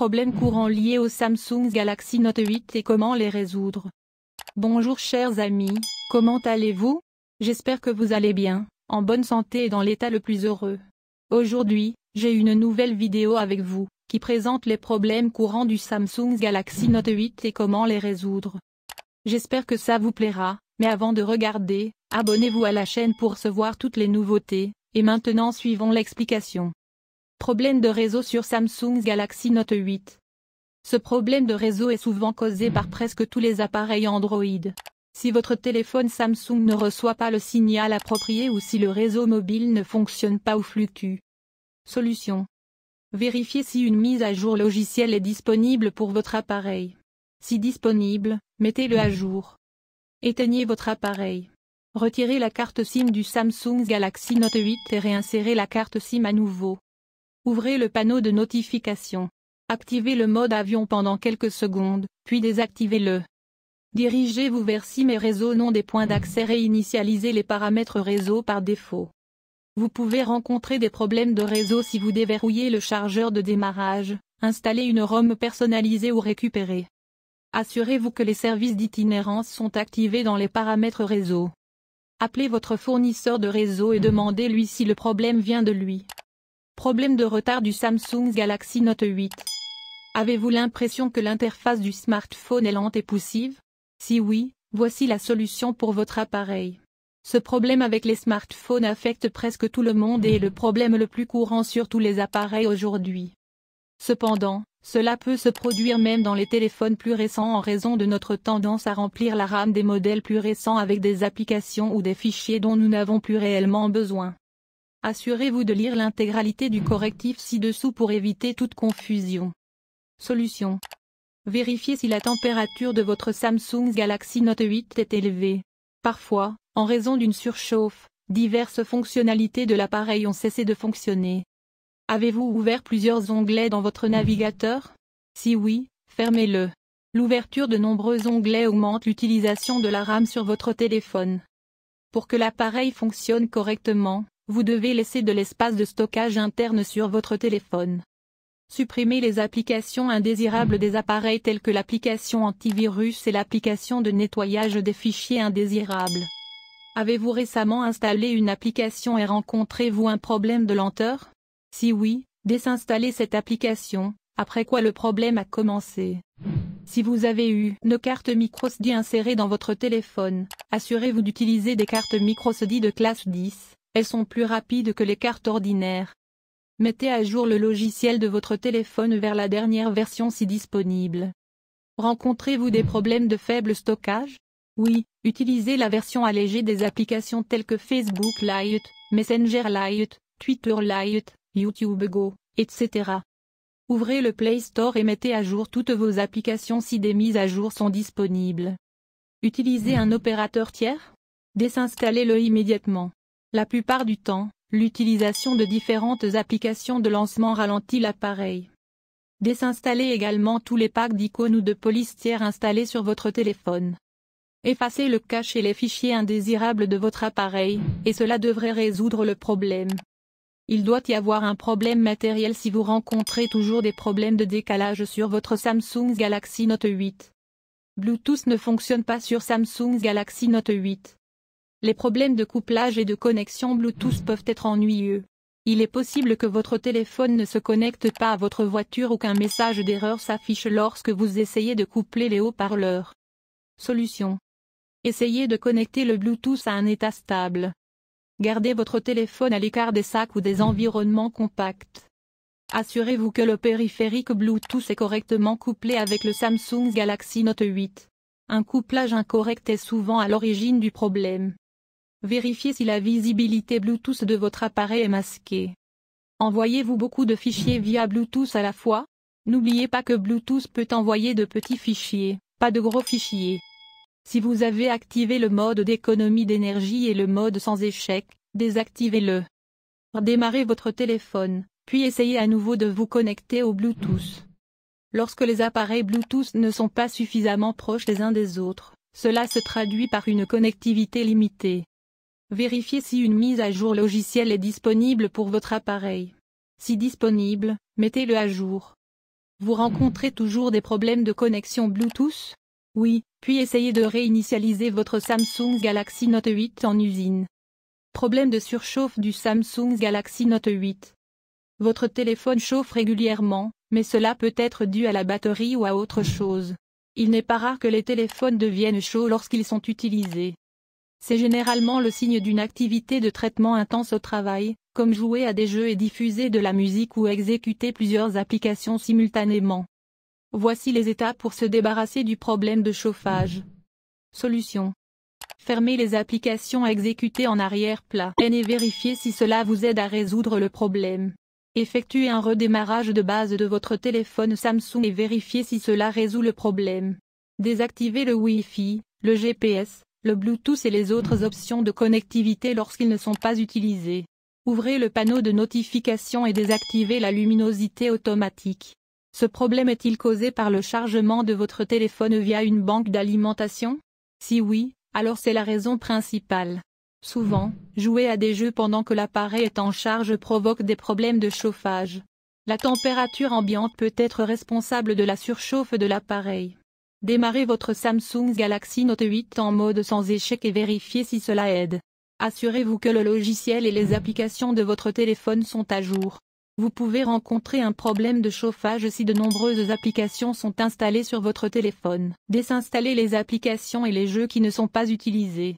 problèmes courants liés au Samsung Galaxy Note 8 et comment les résoudre. Bonjour chers amis, comment allez-vous J'espère que vous allez bien, en bonne santé et dans l'état le plus heureux. Aujourd'hui, j'ai une nouvelle vidéo avec vous, qui présente les problèmes courants du Samsung Galaxy Note 8 et comment les résoudre. J'espère que ça vous plaira, mais avant de regarder, abonnez-vous à la chaîne pour recevoir toutes les nouveautés, et maintenant suivons l'explication. Problème de réseau sur Samsung Galaxy Note 8. Ce problème de réseau est souvent causé par presque tous les appareils Android. Si votre téléphone Samsung ne reçoit pas le signal approprié ou si le réseau mobile ne fonctionne pas ou fluctue. Solution. Vérifiez si une mise à jour logicielle est disponible pour votre appareil. Si disponible, mettez-le à jour. Éteignez votre appareil. Retirez la carte SIM du Samsung Galaxy Note 8 et réinsérez la carte SIM à nouveau. Ouvrez le panneau de notification. Activez le mode avion pendant quelques secondes, puis désactivez-le. Dirigez-vous vers Si mes réseaux n'ont des points d'accès réinitialisez les paramètres réseau par défaut. Vous pouvez rencontrer des problèmes de réseau si vous déverrouillez le chargeur de démarrage, installez une ROM personnalisée ou récupérez. Assurez-vous que les services d'itinérance sont activés dans les paramètres réseau. Appelez votre fournisseur de réseau et demandez-lui si le problème vient de lui. Problème de retard du Samsung Galaxy Note 8. Avez-vous l'impression que l'interface du smartphone est lente et poussive Si oui, voici la solution pour votre appareil. Ce problème avec les smartphones affecte presque tout le monde et est le problème le plus courant sur tous les appareils aujourd'hui. Cependant, cela peut se produire même dans les téléphones plus récents en raison de notre tendance à remplir la RAM des modèles plus récents avec des applications ou des fichiers dont nous n'avons plus réellement besoin. Assurez-vous de lire l'intégralité du correctif ci-dessous pour éviter toute confusion. Solution. Vérifiez si la température de votre Samsung Galaxy Note 8 est élevée. Parfois, en raison d'une surchauffe, diverses fonctionnalités de l'appareil ont cessé de fonctionner. Avez-vous ouvert plusieurs onglets dans votre navigateur Si oui, fermez-le. L'ouverture de nombreux onglets augmente l'utilisation de la RAM sur votre téléphone. Pour que l'appareil fonctionne correctement, vous devez laisser de l'espace de stockage interne sur votre téléphone. Supprimez les applications indésirables des appareils tels que l'application antivirus et l'application de nettoyage des fichiers indésirables. Avez-vous récemment installé une application et rencontrez-vous un problème de lenteur Si oui, désinstallez cette application, après quoi le problème a commencé. Si vous avez eu une carte microSD insérée dans votre téléphone, assurez-vous d'utiliser des cartes microSD de classe 10. Elles sont plus rapides que les cartes ordinaires. Mettez à jour le logiciel de votre téléphone vers la dernière version si disponible. Rencontrez-vous des problèmes de faible stockage Oui, utilisez la version allégée des applications telles que Facebook Lite, Messenger Lite, Twitter Lite, YouTube Go, etc. Ouvrez le Play Store et mettez à jour toutes vos applications si des mises à jour sont disponibles. Utilisez un opérateur tiers Désinstallez-le immédiatement. La plupart du temps, l'utilisation de différentes applications de lancement ralentit l'appareil. Désinstallez également tous les packs d'icônes ou de tiers installés sur votre téléphone. Effacez le cache et les fichiers indésirables de votre appareil, et cela devrait résoudre le problème. Il doit y avoir un problème matériel si vous rencontrez toujours des problèmes de décalage sur votre Samsung Galaxy Note 8. Bluetooth ne fonctionne pas sur Samsung Galaxy Note 8. Les problèmes de couplage et de connexion Bluetooth peuvent être ennuyeux. Il est possible que votre téléphone ne se connecte pas à votre voiture ou qu'un message d'erreur s'affiche lorsque vous essayez de coupler les haut-parleurs. Solution. Essayez de connecter le Bluetooth à un état stable. Gardez votre téléphone à l'écart des sacs ou des environnements compacts. Assurez-vous que le périphérique Bluetooth est correctement couplé avec le Samsung Galaxy Note 8. Un couplage incorrect est souvent à l'origine du problème. Vérifiez si la visibilité Bluetooth de votre appareil est masquée. Envoyez-vous beaucoup de fichiers via Bluetooth à la fois N'oubliez pas que Bluetooth peut envoyer de petits fichiers, pas de gros fichiers. Si vous avez activé le mode d'économie d'énergie et le mode sans échec, désactivez-le. Redémarrez votre téléphone, puis essayez à nouveau de vous connecter au Bluetooth. Lorsque les appareils Bluetooth ne sont pas suffisamment proches les uns des autres, cela se traduit par une connectivité limitée. Vérifiez si une mise à jour logicielle est disponible pour votre appareil. Si disponible, mettez-le à jour. Vous rencontrez toujours des problèmes de connexion Bluetooth Oui, puis essayez de réinitialiser votre Samsung Galaxy Note 8 en usine. Problème de surchauffe du Samsung Galaxy Note 8. Votre téléphone chauffe régulièrement, mais cela peut être dû à la batterie ou à autre chose. Il n'est pas rare que les téléphones deviennent chauds lorsqu'ils sont utilisés. C'est généralement le signe d'une activité de traitement intense au travail, comme jouer à des jeux et diffuser de la musique ou exécuter plusieurs applications simultanément. Voici les étapes pour se débarrasser du problème de chauffage. Solution. Fermez les applications exécutées en arrière plan et vérifiez si cela vous aide à résoudre le problème. Effectuez un redémarrage de base de votre téléphone Samsung et vérifiez si cela résout le problème. Désactivez le Wi-Fi, le GPS, le Bluetooth et les autres options de connectivité lorsqu'ils ne sont pas utilisés. Ouvrez le panneau de notification et désactivez la luminosité automatique. Ce problème est-il causé par le chargement de votre téléphone via une banque d'alimentation Si oui, alors c'est la raison principale. Souvent, jouer à des jeux pendant que l'appareil est en charge provoque des problèmes de chauffage. La température ambiante peut être responsable de la surchauffe de l'appareil. Démarrez votre Samsung Galaxy Note 8 en mode sans échec et vérifiez si cela aide. Assurez-vous que le logiciel et les applications de votre téléphone sont à jour. Vous pouvez rencontrer un problème de chauffage si de nombreuses applications sont installées sur votre téléphone. Désinstallez les applications et les jeux qui ne sont pas utilisés.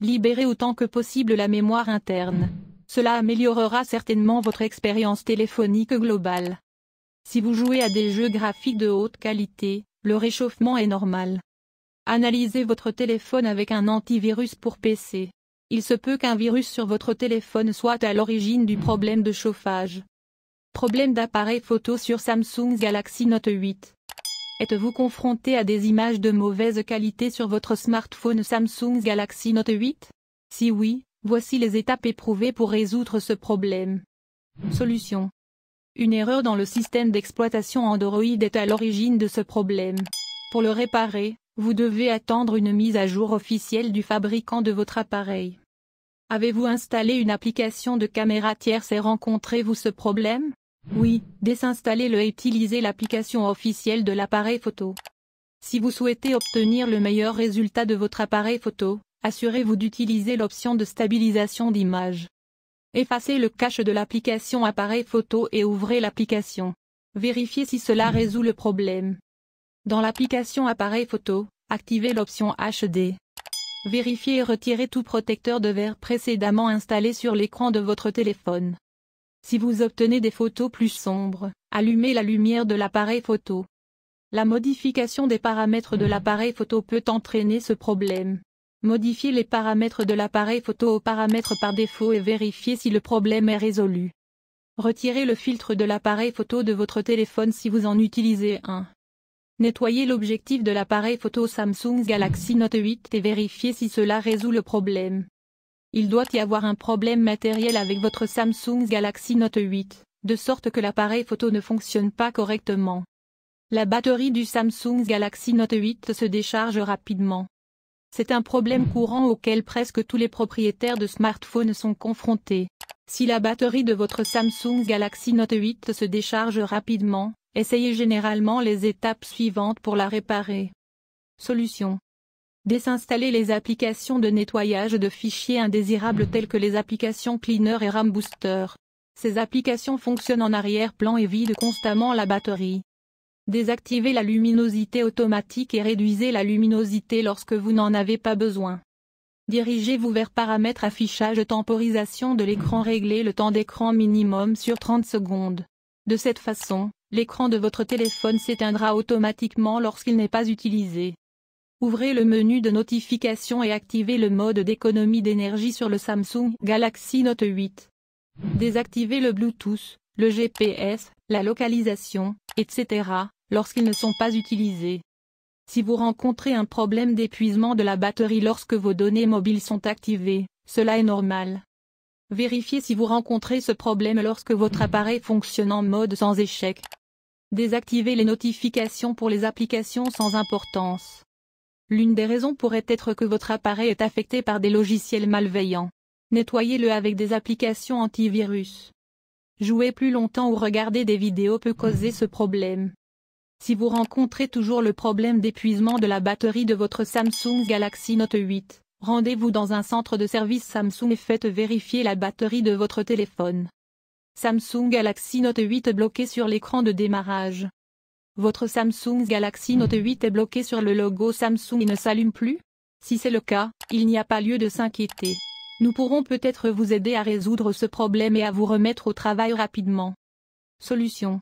Libérez autant que possible la mémoire interne. Cela améliorera certainement votre expérience téléphonique globale. Si vous jouez à des jeux graphiques de haute qualité, le réchauffement est normal. Analysez votre téléphone avec un antivirus pour PC. Il se peut qu'un virus sur votre téléphone soit à l'origine du problème de chauffage. Problème d'appareil photo sur Samsung Galaxy Note 8. Êtes-vous confronté à des images de mauvaise qualité sur votre smartphone Samsung Galaxy Note 8 Si oui, voici les étapes éprouvées pour résoudre ce problème. Solution une erreur dans le système d'exploitation Android est à l'origine de ce problème. Pour le réparer, vous devez attendre une mise à jour officielle du fabricant de votre appareil. Avez-vous installé une application de caméra tierce et rencontrez-vous ce problème Oui, désinstallez-le et utilisez l'application officielle de l'appareil photo. Si vous souhaitez obtenir le meilleur résultat de votre appareil photo, assurez-vous d'utiliser l'option de stabilisation d'image. Effacez le cache de l'application appareil photo et ouvrez l'application. Vérifiez si cela résout le problème. Dans l'application appareil photo, activez l'option HD. Vérifiez et retirez tout protecteur de verre précédemment installé sur l'écran de votre téléphone. Si vous obtenez des photos plus sombres, allumez la lumière de l'appareil photo. La modification des paramètres de l'appareil photo peut entraîner ce problème. Modifiez les paramètres de l'appareil photo aux paramètres par défaut et vérifiez si le problème est résolu. Retirez le filtre de l'appareil photo de votre téléphone si vous en utilisez un. Nettoyez l'objectif de l'appareil photo Samsung Galaxy Note 8 et vérifiez si cela résout le problème. Il doit y avoir un problème matériel avec votre Samsung Galaxy Note 8, de sorte que l'appareil photo ne fonctionne pas correctement. La batterie du Samsung Galaxy Note 8 se décharge rapidement. C'est un problème courant auquel presque tous les propriétaires de smartphones sont confrontés. Si la batterie de votre Samsung Galaxy Note 8 se décharge rapidement, essayez généralement les étapes suivantes pour la réparer. Solution Désinstaller les applications de nettoyage de fichiers indésirables telles que les applications Cleaner et RAM Booster. Ces applications fonctionnent en arrière-plan et vident constamment la batterie. Désactivez la luminosité automatique et réduisez la luminosité lorsque vous n'en avez pas besoin. Dirigez-vous vers Paramètres affichage temporisation de l'écran Réglez le temps d'écran minimum sur 30 secondes. De cette façon, l'écran de votre téléphone s'éteindra automatiquement lorsqu'il n'est pas utilisé. Ouvrez le menu de notification et activez le mode d'économie d'énergie sur le Samsung Galaxy Note 8. Désactivez le Bluetooth, le GPS, la localisation, etc lorsqu'ils ne sont pas utilisés. Si vous rencontrez un problème d'épuisement de la batterie lorsque vos données mobiles sont activées, cela est normal. Vérifiez si vous rencontrez ce problème lorsque votre appareil fonctionne en mode sans échec. Désactivez les notifications pour les applications sans importance. L'une des raisons pourrait être que votre appareil est affecté par des logiciels malveillants. Nettoyez-le avec des applications antivirus. Jouer plus longtemps ou regarder des vidéos peut causer ce problème. Si vous rencontrez toujours le problème d'épuisement de la batterie de votre Samsung Galaxy Note 8, rendez-vous dans un centre de service Samsung et faites vérifier la batterie de votre téléphone. Samsung Galaxy Note 8 bloqué sur l'écran de démarrage. Votre Samsung Galaxy Note 8 est bloqué sur le logo Samsung et ne s'allume plus Si c'est le cas, il n'y a pas lieu de s'inquiéter. Nous pourrons peut-être vous aider à résoudre ce problème et à vous remettre au travail rapidement. Solution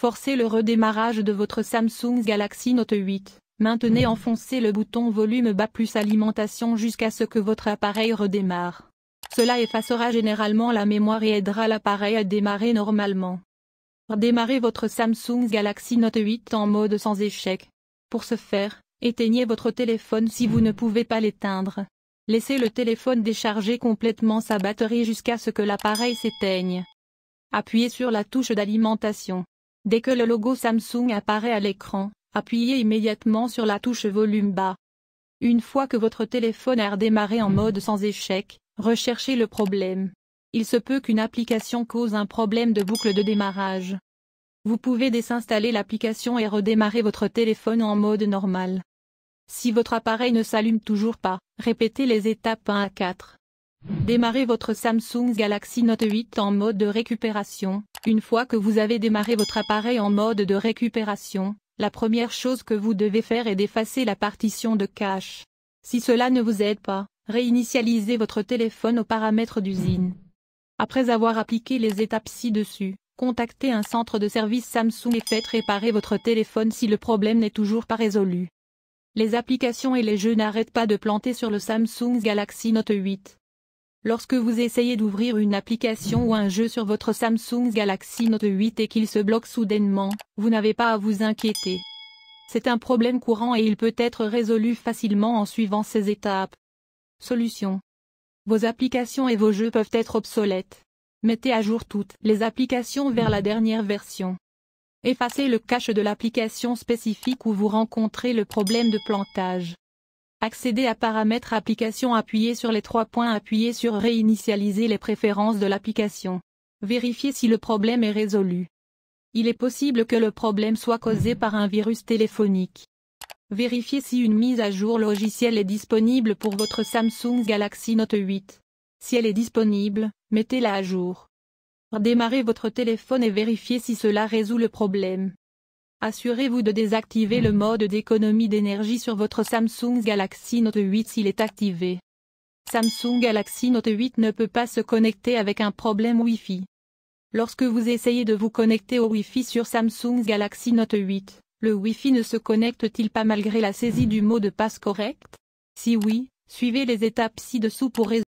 Forcez le redémarrage de votre Samsung Galaxy Note 8. Maintenez enfoncé le bouton volume bas plus alimentation jusqu'à ce que votre appareil redémarre. Cela effacera généralement la mémoire et aidera l'appareil à démarrer normalement. Redémarrez votre Samsung Galaxy Note 8 en mode sans échec. Pour ce faire, éteignez votre téléphone si vous ne pouvez pas l'éteindre. Laissez le téléphone décharger complètement sa batterie jusqu'à ce que l'appareil s'éteigne. Appuyez sur la touche d'alimentation. Dès que le logo Samsung apparaît à l'écran, appuyez immédiatement sur la touche volume bas. Une fois que votre téléphone a redémarré en mode sans échec, recherchez le problème. Il se peut qu'une application cause un problème de boucle de démarrage. Vous pouvez désinstaller l'application et redémarrer votre téléphone en mode normal. Si votre appareil ne s'allume toujours pas, répétez les étapes 1 à 4. Démarrez votre Samsung Galaxy Note 8 en mode de récupération. Une fois que vous avez démarré votre appareil en mode de récupération, la première chose que vous devez faire est d'effacer la partition de cache. Si cela ne vous aide pas, réinitialisez votre téléphone aux paramètres d'usine. Après avoir appliqué les étapes ci-dessus, contactez un centre de service Samsung et faites réparer votre téléphone si le problème n'est toujours pas résolu. Les applications et les jeux n'arrêtent pas de planter sur le Samsung Galaxy Note 8. Lorsque vous essayez d'ouvrir une application ou un jeu sur votre Samsung Galaxy Note 8 et qu'il se bloque soudainement, vous n'avez pas à vous inquiéter. C'est un problème courant et il peut être résolu facilement en suivant ces étapes. Solution. Vos applications et vos jeux peuvent être obsolètes. Mettez à jour toutes les applications vers la dernière version. Effacez le cache de l'application spécifique où vous rencontrez le problème de plantage. Accédez à Paramètres application Appuyez sur les trois points Appuyez sur Réinitialiser les préférences de l'application. Vérifiez si le problème est résolu. Il est possible que le problème soit causé par un virus téléphonique. Vérifiez si une mise à jour logicielle est disponible pour votre Samsung Galaxy Note 8. Si elle est disponible, mettez-la à jour. Redémarrez votre téléphone et vérifiez si cela résout le problème. Assurez-vous de désactiver le mode d'économie d'énergie sur votre Samsung Galaxy Note 8 s'il est activé. Samsung Galaxy Note 8 ne peut pas se connecter avec un problème Wi-Fi. Lorsque vous essayez de vous connecter au Wi-Fi sur Samsung Galaxy Note 8, le Wi-Fi ne se connecte-t-il pas malgré la saisie du mot de passe correct Si oui, suivez les étapes ci-dessous pour résoudre.